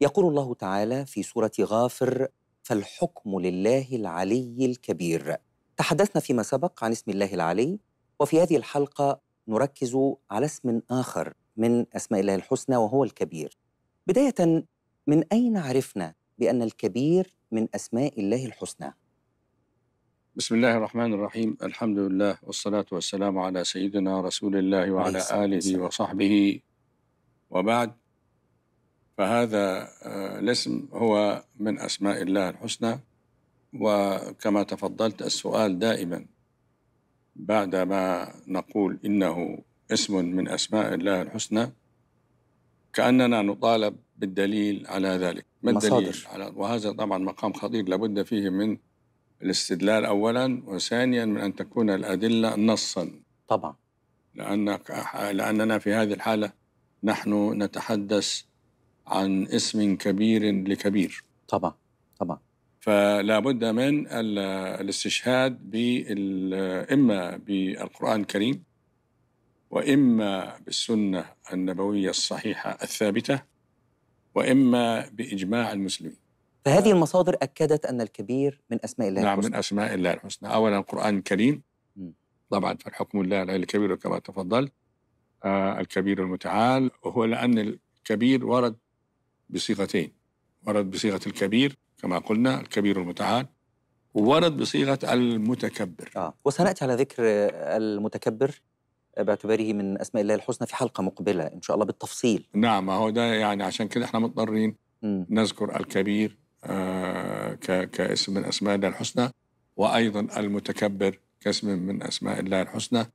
يقول الله تعالى في سورة غافر فالحكم لله العلي الكبير تحدثنا فيما سبق عن اسم الله العلي وفي هذه الحلقة نركز على اسم آخر من أسماء الله الحسنى وهو الكبير بداية من أين عرفنا بأن الكبير من أسماء الله الحسنى؟ بسم الله الرحمن الرحيم الحمد لله والصلاة والسلام على سيدنا رسول الله وعلى آله وصحبه وبعد فهذا آه، الاسم هو من أسماء الله الحسنى وكما تفضلت السؤال دائما بعدما نقول إنه اسم من أسماء الله الحسنى كأننا نطالب بالدليل على ذلك ما الدليل على وهذا طبعا مقام خطير لابد فيه من الاستدلال أولا وثانيا من أن تكون الأدلة نصا طبعا لأنك لأننا في هذه الحالة نحن نتحدث عن اسم كبير لكبير طبعا طبعا فلا بد من الاستشهاد اما بالقران الكريم واما بالسنه النبويه الصحيحه الثابته واما باجماع المسلمين فهذه المصادر اكدت ان الكبير من اسماء الله نعم من اسماء الله الحسنى اولا القران الكريم طبعا فالحكم الله العلي الكبير كما تفضلت آه الكبير المتعال وهو لان الكبير ورد بصيغتين ورد بصيغة الكبير كما قلنا الكبير المتعال وورد بصيغة المتكبر آه. وسنأتي على ذكر المتكبر باعتباره من أسماء الله الحسنى في حلقة مقبلة إن شاء الله بالتفصيل نعم هو ده يعني عشان كده احنا مضطرين نذكر الكبير آه كاسم من أسماء الله الحسنى وأيضا المتكبر كاسم من أسماء الله الحسنى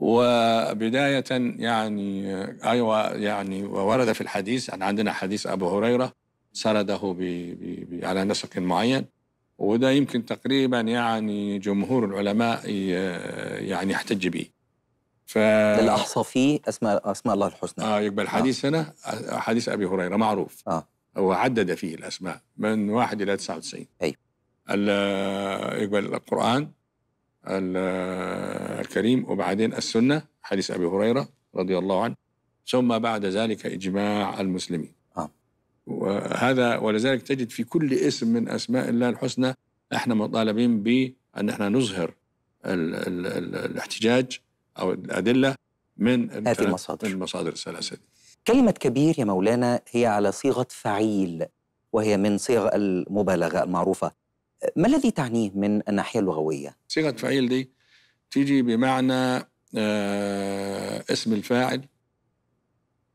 وبداية يعني أيوة يعني وورد في الحديث يعني عندنا حديث أبو هريرة سرده ب ب على نسق معين وده يمكن تقريبا يعني جمهور العلماء يعني يحتج به ف فيه أسماء أسماء الله الحسنى اه يقبل نعم. حديث آه. هنا حديث أبي هريرة معروف اه وعدد فيه الأسماء من واحد إلى 99 أيوه يقبل القرآن الكريم وبعدين السنة حديث أبي هريرة رضي الله عنه ثم بعد ذلك إجماع المسلمين آه. وهذا ولذلك تجد في كل اسم من أسماء الله الحسنى احنا مطالبين بأن احنا نظهر الـ الـ الـ الاحتجاج أو الأدلة من هذه المصادر المصادر الثلاثة كلمة كبير يا مولانا هي على صيغة فعيل وهي من صيغ المبالغة المعروفة ما الذي تعنيه من الناحية اللغوية؟ صيغه فعيل دي تيجي بمعنى آه، اسم الفاعل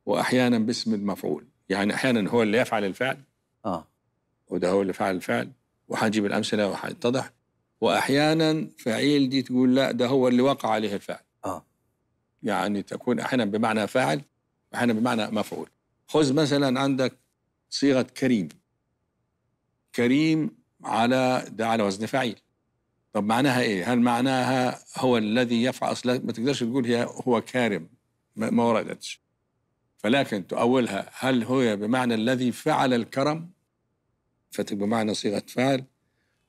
واحيانا باسم المفعول يعني احيانا هو اللي يفعل الفعل اه وده هو اللي فعل الفعل وهنجيب الامثله وهيتضح واحيانا فعيل دي تقول لا ده هو اللي وقع عليه الفعل اه يعني تكون احيانا بمعنى فاعل واحيانا بمعنى مفعول خذ مثلا عندك صيغه كريم كريم على ده على وزن فعيل طب معناها ايه؟ هل معناها هو الذي يفعل اصلا ما تقدرش تقول هي هو كارم ما وردتش فلكن تؤولها هل هو بمعنى الذي فعل الكرم فتبقى بمعنى صيغه فعل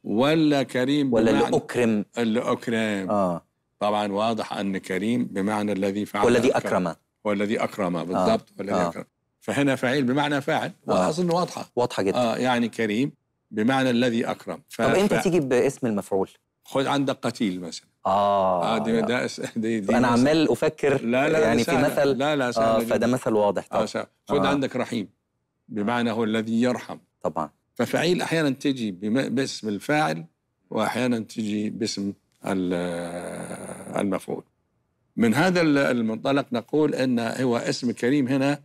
ولا كريم ولا اللي اكرم اللي اكرم اه طبعا واضح ان كريم بمعنى الذي فعل والذي اكرم والذي اكرم آه. بالضبط آه. والذي آه. اكرم فهنا فعيل بمعنى فاعل آه. اظن واضحه واضحه جدا اه يعني كريم بمعنى الذي اكرم ف... طب امتى تيجي باسم المفعول خد عندك قتيل مثلا اه, آه دي ده, دي دي انا عمال افكر لا لا يعني في مثل لا لا آه فده مثل واضح طبعا آه خد آه. عندك رحيم بمعنى هو الذي يرحم طبعا ففعيل احيانا تجي باسم الفاعل واحيانا تجي باسم المفعول من هذا المنطلق نقول ان هو اسم كريم هنا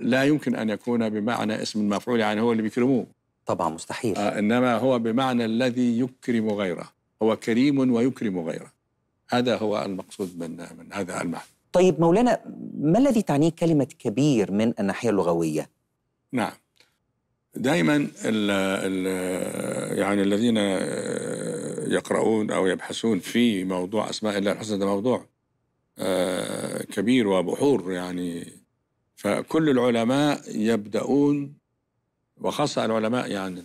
لا يمكن ان يكون بمعنى اسم المفعول يعني هو اللي بيكرموه طبعا مستحيل آه إنما هو بمعنى الذي يكرم غيره هو كريم ويكرم غيره هذا هو المقصود من, من هذا المعنى طيب مولانا ما الذي تعنيه كلمة كبير من الناحية اللغوية؟ نعم دائما ال ال يعني الذين آه، يقرؤون أو يبحثون في موضوع أسماء الله الحسنى ده موضوع آه، كبير وبحور يعني فكل العلماء يبدأون وخاصة العلماء يعني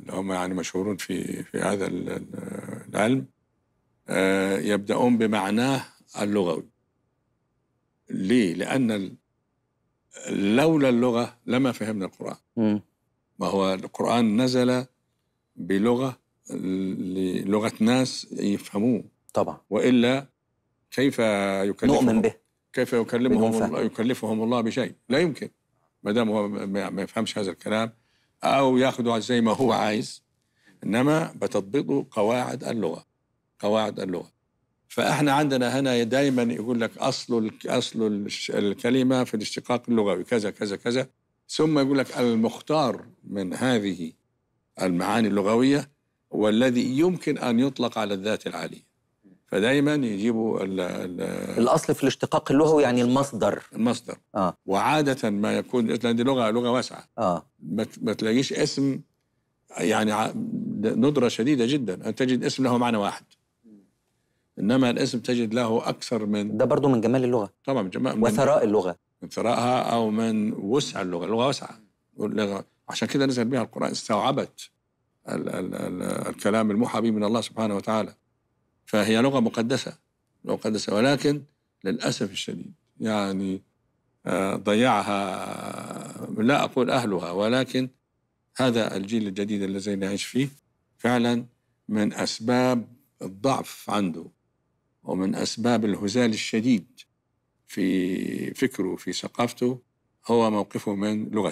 اللي هم يعني مشهورون في في هذا العلم آه، يبدأون بمعناه اللغوي ليه؟ لأن لولا اللغة لما فهمنا القرآن ما هو القرآن نزل بلغة لغة ناس يفهموه طبعا وإلا كيف يكلفهم نؤمن به كيف يكلمهم يكلفهم الله بشيء لا يمكن ما دام هو ما يفهمش هذا الكلام او ياخده زي ما هو عايز انما بتطبيقه قواعد اللغه قواعد اللغه فاحنا عندنا هنا دائما يقول لك اصل اصل الكلمه في الاشتقاق اللغوي كذا كذا كذا ثم يقول لك المختار من هذه المعاني اللغويه والذي يمكن ان يطلق على الذات العاليه فدايما يجيبوا ال ال الاصل في الاشتقاق اللغوي يعني المصدر المصدر اه وعاده ما يكون لان دي لغه لغه واسعه اه ما تلاقيش اسم يعني ندره شديده جدا ان تجد اسم له معنى واحد انما الاسم تجد له اكثر من ده برضه من جمال اللغه طبعا من جمال وثراء اللغه من ثرائها او من وسع اللغه اللغه واسعه اللغه عشان كده نزل بها القران استوعبت الـ الـ الـ الكلام المحبي من الله سبحانه وتعالى فهي لغة مقدسة لغة مقدسة ولكن للأسف الشديد يعني آه، ضيعها لا أقول أهلها ولكن هذا الجيل الجديد الذي نعيش فيه فعلا من أسباب الضعف عنده ومن أسباب الهزال الشديد في فكره في ثقافته هو موقفه من لغته